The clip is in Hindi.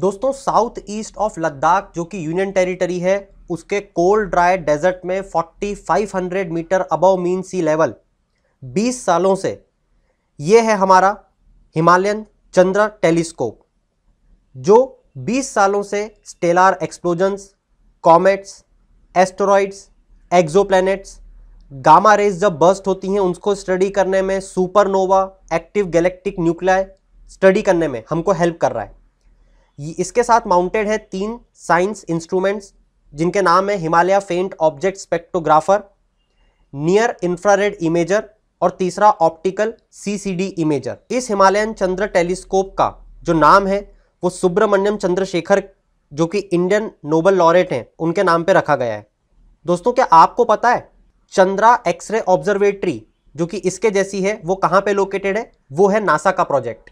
दोस्तों साउथ ईस्ट ऑफ लद्दाख जो कि यूनियन टेरिटरी है उसके कोल्ड ड्राई डेजर्ट में 4500 metre above mean sea level 20 सालों से ये है हमारा हिमालयन चंद्र टेलीस्कोप जो 20 सालों से stellar explosions comets asteroids exoplanets gamma rays जब बर्स्ट होती हैं उनको स्टडी करने में supernova active galactic nuclei study करने में हमको हेल्प कर रहा है इसके साथ माउंटेड है तीन साइंस इंस्ट्रूमेंट्स जिनके नाम है Himalaya faint object spectrograph near infrared imager और तीसरा ऑप्टिकल सीसीडी इमेजर इस हिमालयन चंद्र टेलीस्कोप का जो नाम है वो सुब्रमण्यम चंद्रशेखर जो कि इंडियन नोबल लॉरेट हैं उनके नाम पे रखा गया है दोस्तों क्या आपको पता है चंद्रा एक्सरे ऑब्जर्वेटरी जो कि इसके जैसी है वो कहाँ पे लोकेटेड है वो है नासा का प्रोजेक्ट